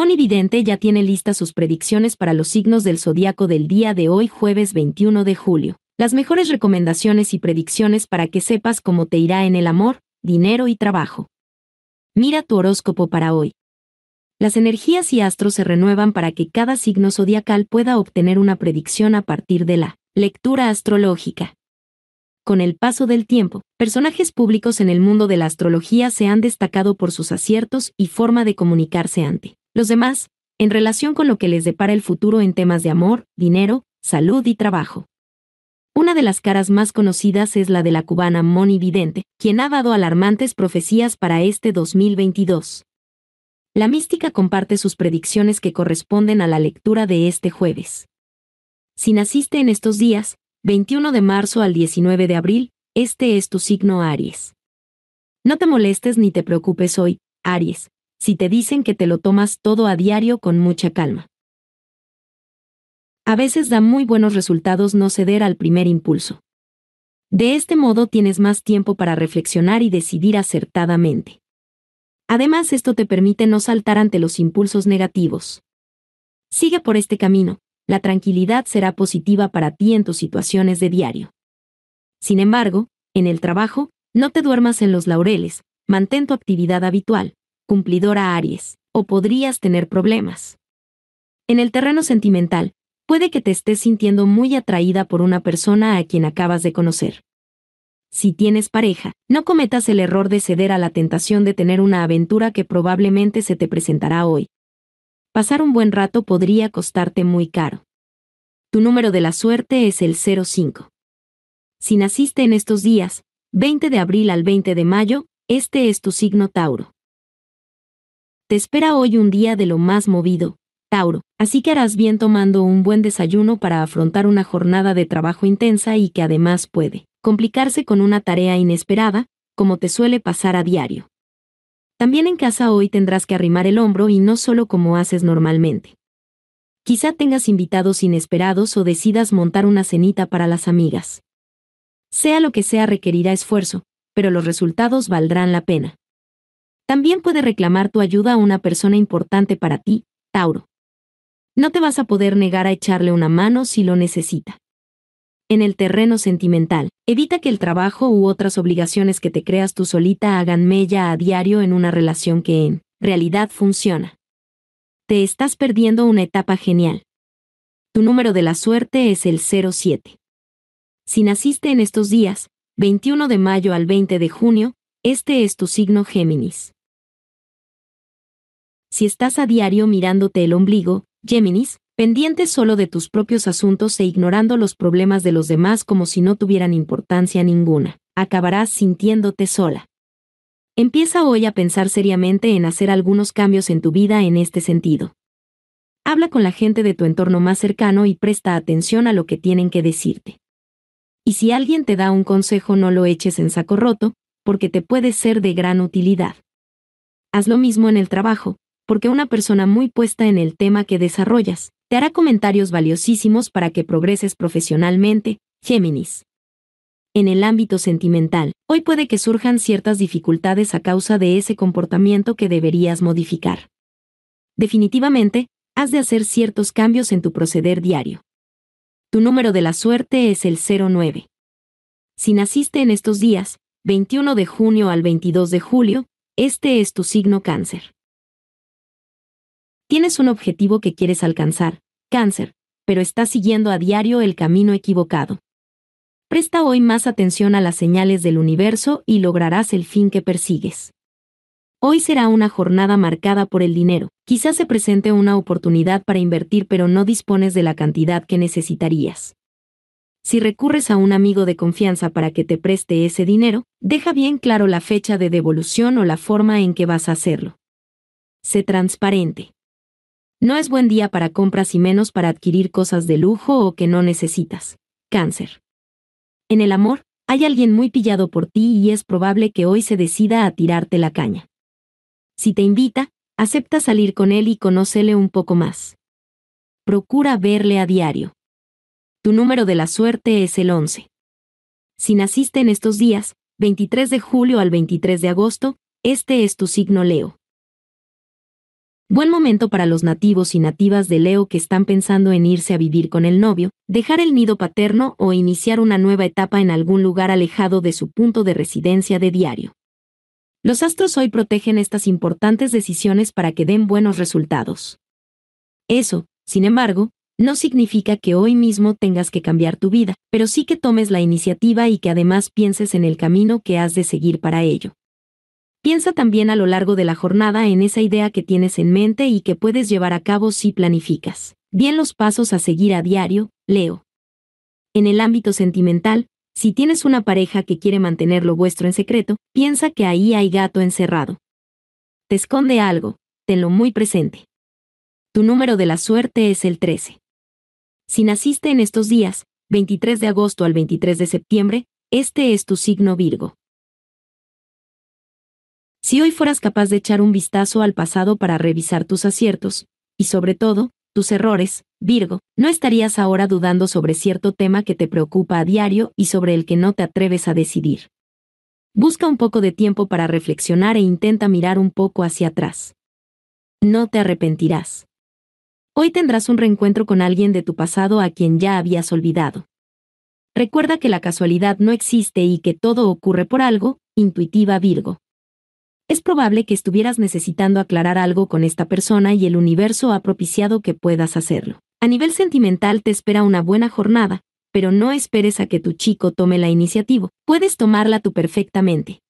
Moni evidente ya tiene listas sus predicciones para los signos del zodiaco del día de hoy, jueves 21 de julio. Las mejores recomendaciones y predicciones para que sepas cómo te irá en el amor, dinero y trabajo. Mira tu horóscopo para hoy. Las energías y astros se renuevan para que cada signo zodiacal pueda obtener una predicción a partir de la lectura astrológica. Con el paso del tiempo, personajes públicos en el mundo de la astrología se han destacado por sus aciertos y forma de comunicarse ante los demás, en relación con lo que les depara el futuro en temas de amor, dinero, salud y trabajo. Una de las caras más conocidas es la de la cubana Moni Vidente, quien ha dado alarmantes profecías para este 2022. La mística comparte sus predicciones que corresponden a la lectura de este jueves. Si naciste en estos días, 21 de marzo al 19 de abril, este es tu signo Aries. No te molestes ni te preocupes hoy, Aries, si te dicen que te lo tomas todo a diario con mucha calma. A veces da muy buenos resultados no ceder al primer impulso. De este modo tienes más tiempo para reflexionar y decidir acertadamente. Además, esto te permite no saltar ante los impulsos negativos. Sigue por este camino, la tranquilidad será positiva para ti en tus situaciones de diario. Sin embargo, en el trabajo, no te duermas en los laureles, mantén tu actividad habitual, a Aries, o podrías tener problemas. En el terreno sentimental, puede que te estés sintiendo muy atraída por una persona a quien acabas de conocer. Si tienes pareja, no cometas el error de ceder a la tentación de tener una aventura que probablemente se te presentará hoy. Pasar un buen rato podría costarte muy caro. Tu número de la suerte es el 05. Si naciste en estos días, 20 de abril al 20 de mayo, este es tu signo Tauro. Te espera hoy un día de lo más movido, Tauro, así que harás bien tomando un buen desayuno para afrontar una jornada de trabajo intensa y que además puede complicarse con una tarea inesperada, como te suele pasar a diario. También en casa hoy tendrás que arrimar el hombro y no solo como haces normalmente. Quizá tengas invitados inesperados o decidas montar una cenita para las amigas. Sea lo que sea requerirá esfuerzo, pero los resultados valdrán la pena. También puede reclamar tu ayuda a una persona importante para ti, Tauro. No te vas a poder negar a echarle una mano si lo necesita. En el terreno sentimental, evita que el trabajo u otras obligaciones que te creas tú solita hagan mella a diario en una relación que en realidad funciona. Te estás perdiendo una etapa genial. Tu número de la suerte es el 07. Si naciste en estos días, 21 de mayo al 20 de junio, este es tu signo Géminis si estás a diario mirándote el ombligo, Géminis, pendiente solo de tus propios asuntos e ignorando los problemas de los demás como si no tuvieran importancia ninguna, acabarás sintiéndote sola. Empieza hoy a pensar seriamente en hacer algunos cambios en tu vida en este sentido. Habla con la gente de tu entorno más cercano y presta atención a lo que tienen que decirte. Y si alguien te da un consejo no lo eches en saco roto, porque te puede ser de gran utilidad. Haz lo mismo en el trabajo, porque una persona muy puesta en el tema que desarrollas, te hará comentarios valiosísimos para que progreses profesionalmente, Géminis. En el ámbito sentimental, hoy puede que surjan ciertas dificultades a causa de ese comportamiento que deberías modificar. Definitivamente, has de hacer ciertos cambios en tu proceder diario. Tu número de la suerte es el 09. Si naciste en estos días, 21 de junio al 22 de julio, este es tu signo cáncer. Tienes un objetivo que quieres alcanzar, cáncer, pero estás siguiendo a diario el camino equivocado. Presta hoy más atención a las señales del universo y lograrás el fin que persigues. Hoy será una jornada marcada por el dinero. Quizás se presente una oportunidad para invertir pero no dispones de la cantidad que necesitarías. Si recurres a un amigo de confianza para que te preste ese dinero, deja bien claro la fecha de devolución o la forma en que vas a hacerlo. Sé transparente. No es buen día para compras y menos para adquirir cosas de lujo o que no necesitas. Cáncer. En el amor, hay alguien muy pillado por ti y es probable que hoy se decida a tirarte la caña. Si te invita, acepta salir con él y conócele un poco más. Procura verle a diario. Tu número de la suerte es el 11. Si naciste en estos días, 23 de julio al 23 de agosto, este es tu signo Leo. Buen momento para los nativos y nativas de Leo que están pensando en irse a vivir con el novio, dejar el nido paterno o iniciar una nueva etapa en algún lugar alejado de su punto de residencia de diario. Los astros hoy protegen estas importantes decisiones para que den buenos resultados. Eso, sin embargo, no significa que hoy mismo tengas que cambiar tu vida, pero sí que tomes la iniciativa y que además pienses en el camino que has de seguir para ello. Piensa también a lo largo de la jornada en esa idea que tienes en mente y que puedes llevar a cabo si planificas. Bien los pasos a seguir a diario, Leo. En el ámbito sentimental, si tienes una pareja que quiere mantener lo vuestro en secreto, piensa que ahí hay gato encerrado. Te esconde algo, tenlo muy presente. Tu número de la suerte es el 13. Si naciste en estos días, 23 de agosto al 23 de septiembre, este es tu signo Virgo. Si hoy fueras capaz de echar un vistazo al pasado para revisar tus aciertos, y sobre todo, tus errores, Virgo, no estarías ahora dudando sobre cierto tema que te preocupa a diario y sobre el que no te atreves a decidir. Busca un poco de tiempo para reflexionar e intenta mirar un poco hacia atrás. No te arrepentirás. Hoy tendrás un reencuentro con alguien de tu pasado a quien ya habías olvidado. Recuerda que la casualidad no existe y que todo ocurre por algo, intuitiva Virgo. Es probable que estuvieras necesitando aclarar algo con esta persona y el universo ha propiciado que puedas hacerlo. A nivel sentimental te espera una buena jornada, pero no esperes a que tu chico tome la iniciativa, puedes tomarla tú perfectamente.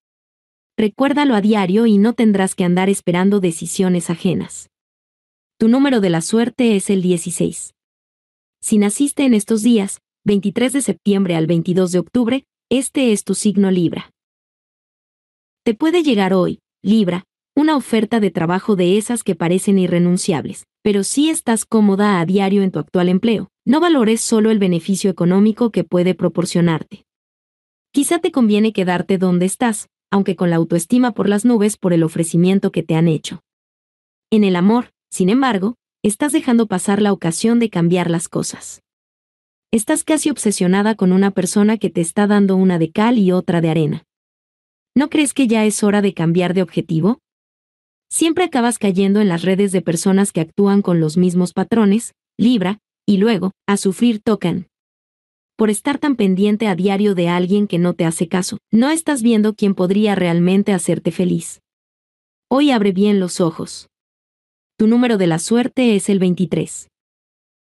Recuérdalo a diario y no tendrás que andar esperando decisiones ajenas. Tu número de la suerte es el 16. Si naciste en estos días, 23 de septiembre al 22 de octubre, este es tu signo Libra. Te puede llegar hoy, libra, una oferta de trabajo de esas que parecen irrenunciables. Pero si estás cómoda a diario en tu actual empleo, no valores solo el beneficio económico que puede proporcionarte. Quizá te conviene quedarte donde estás, aunque con la autoestima por las nubes por el ofrecimiento que te han hecho. En el amor, sin embargo, estás dejando pasar la ocasión de cambiar las cosas. Estás casi obsesionada con una persona que te está dando una de cal y otra de arena. ¿No crees que ya es hora de cambiar de objetivo? Siempre acabas cayendo en las redes de personas que actúan con los mismos patrones, libra, y luego, a sufrir tocan. Por estar tan pendiente a diario de alguien que no te hace caso, no estás viendo quién podría realmente hacerte feliz. Hoy abre bien los ojos. Tu número de la suerte es el 23.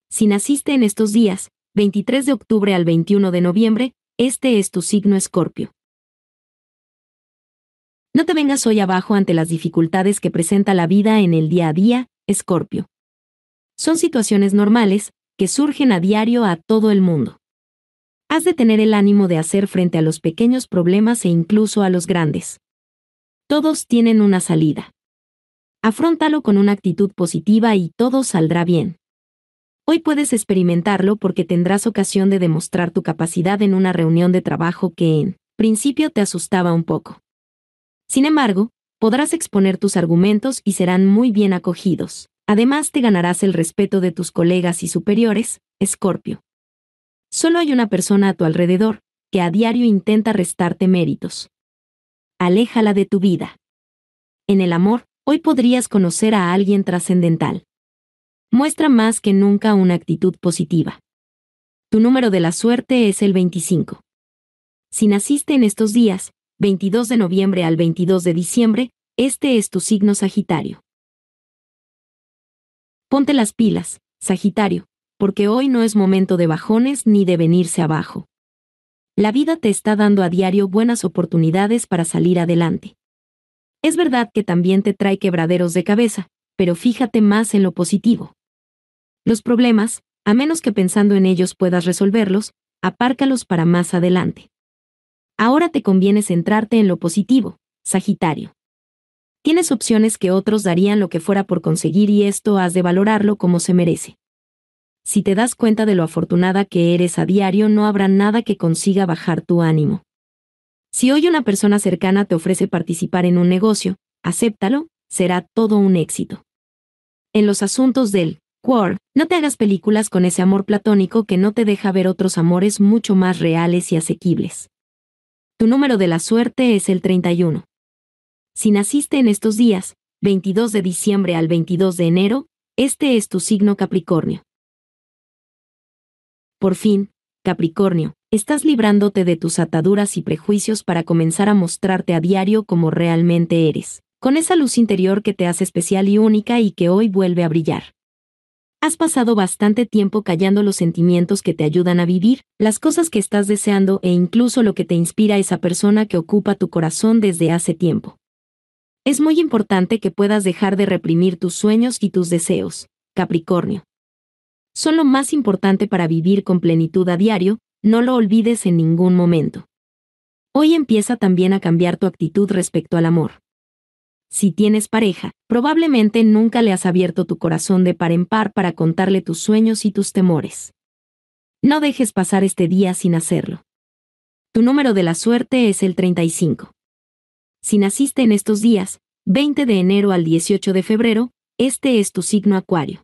Si naciste en estos días, 23 de octubre al 21 de noviembre, este es tu signo escorpio. No te vengas hoy abajo ante las dificultades que presenta la vida en el día a día, Escorpio. Son situaciones normales, que surgen a diario a todo el mundo. Has de tener el ánimo de hacer frente a los pequeños problemas e incluso a los grandes. Todos tienen una salida. Afróntalo con una actitud positiva y todo saldrá bien. Hoy puedes experimentarlo porque tendrás ocasión de demostrar tu capacidad en una reunión de trabajo que en principio te asustaba un poco. Sin embargo, podrás exponer tus argumentos y serán muy bien acogidos. Además, te ganarás el respeto de tus colegas y superiores, Escorpio. Solo hay una persona a tu alrededor, que a diario intenta restarte méritos. Aléjala de tu vida. En el amor, hoy podrías conocer a alguien trascendental. Muestra más que nunca una actitud positiva. Tu número de la suerte es el 25. Si naciste en estos días, 22 de noviembre al 22 de diciembre, este es tu signo Sagitario. Ponte las pilas, Sagitario, porque hoy no es momento de bajones ni de venirse abajo. La vida te está dando a diario buenas oportunidades para salir adelante. Es verdad que también te trae quebraderos de cabeza, pero fíjate más en lo positivo. Los problemas, a menos que pensando en ellos puedas resolverlos, apárcalos para más adelante. Ahora te conviene centrarte en lo positivo, Sagitario. Tienes opciones que otros darían lo que fuera por conseguir y esto has de valorarlo como se merece. Si te das cuenta de lo afortunada que eres a diario no habrá nada que consiga bajar tu ánimo. Si hoy una persona cercana te ofrece participar en un negocio, acéptalo, será todo un éxito. En los asuntos del Quor, no te hagas películas con ese amor platónico que no te deja ver otros amores mucho más reales y asequibles. Tu número de la suerte es el 31. Si naciste en estos días, 22 de diciembre al 22 de enero, este es tu signo Capricornio. Por fin, Capricornio, estás librándote de tus ataduras y prejuicios para comenzar a mostrarte a diario como realmente eres, con esa luz interior que te hace especial y única y que hoy vuelve a brillar. Has pasado bastante tiempo callando los sentimientos que te ayudan a vivir, las cosas que estás deseando e incluso lo que te inspira esa persona que ocupa tu corazón desde hace tiempo. Es muy importante que puedas dejar de reprimir tus sueños y tus deseos, Capricornio. Son lo más importante para vivir con plenitud a diario, no lo olvides en ningún momento. Hoy empieza también a cambiar tu actitud respecto al amor. Si tienes pareja, probablemente nunca le has abierto tu corazón de par en par para contarle tus sueños y tus temores. No dejes pasar este día sin hacerlo. Tu número de la suerte es el 35. Si naciste en estos días, 20 de enero al 18 de febrero, este es tu signo acuario.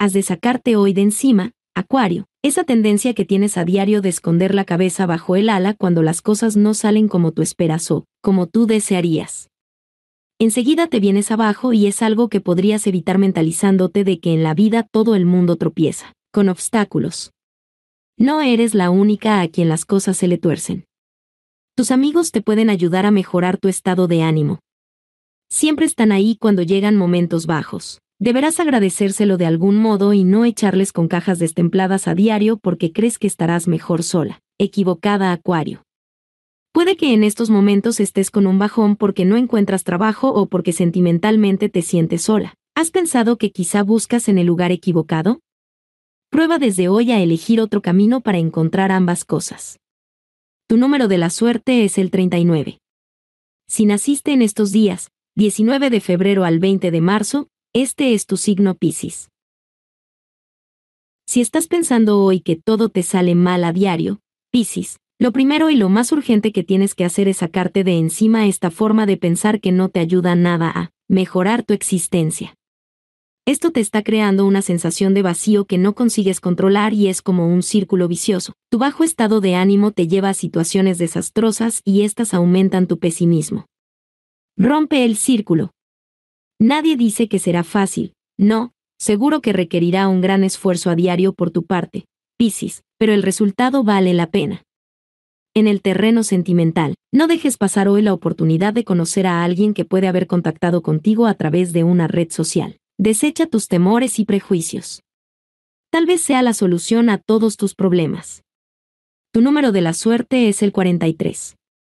Has de sacarte hoy de encima Acuario, esa tendencia que tienes a diario de esconder la cabeza bajo el ala cuando las cosas no salen como tú esperas o como tú desearías. Enseguida te vienes abajo y es algo que podrías evitar mentalizándote de que en la vida todo el mundo tropieza, con obstáculos. No eres la única a quien las cosas se le tuercen. Tus amigos te pueden ayudar a mejorar tu estado de ánimo. Siempre están ahí cuando llegan momentos bajos. Deberás agradecérselo de algún modo y no echarles con cajas destempladas a diario porque crees que estarás mejor sola. Equivocada Acuario. Puede que en estos momentos estés con un bajón porque no encuentras trabajo o porque sentimentalmente te sientes sola. ¿Has pensado que quizá buscas en el lugar equivocado? Prueba desde hoy a elegir otro camino para encontrar ambas cosas. Tu número de la suerte es el 39. Si naciste en estos días, 19 de febrero al 20 de marzo, este es tu signo Piscis. Si estás pensando hoy que todo te sale mal a diario, Piscis, lo primero y lo más urgente que tienes que hacer es sacarte de encima esta forma de pensar que no te ayuda nada a mejorar tu existencia. Esto te está creando una sensación de vacío que no consigues controlar y es como un círculo vicioso. Tu bajo estado de ánimo te lleva a situaciones desastrosas y estas aumentan tu pesimismo. Rompe el círculo, Nadie dice que será fácil, no, seguro que requerirá un gran esfuerzo a diario por tu parte, Piscis, pero el resultado vale la pena. En el terreno sentimental, no dejes pasar hoy la oportunidad de conocer a alguien que puede haber contactado contigo a través de una red social. Desecha tus temores y prejuicios. Tal vez sea la solución a todos tus problemas. Tu número de la suerte es el 43.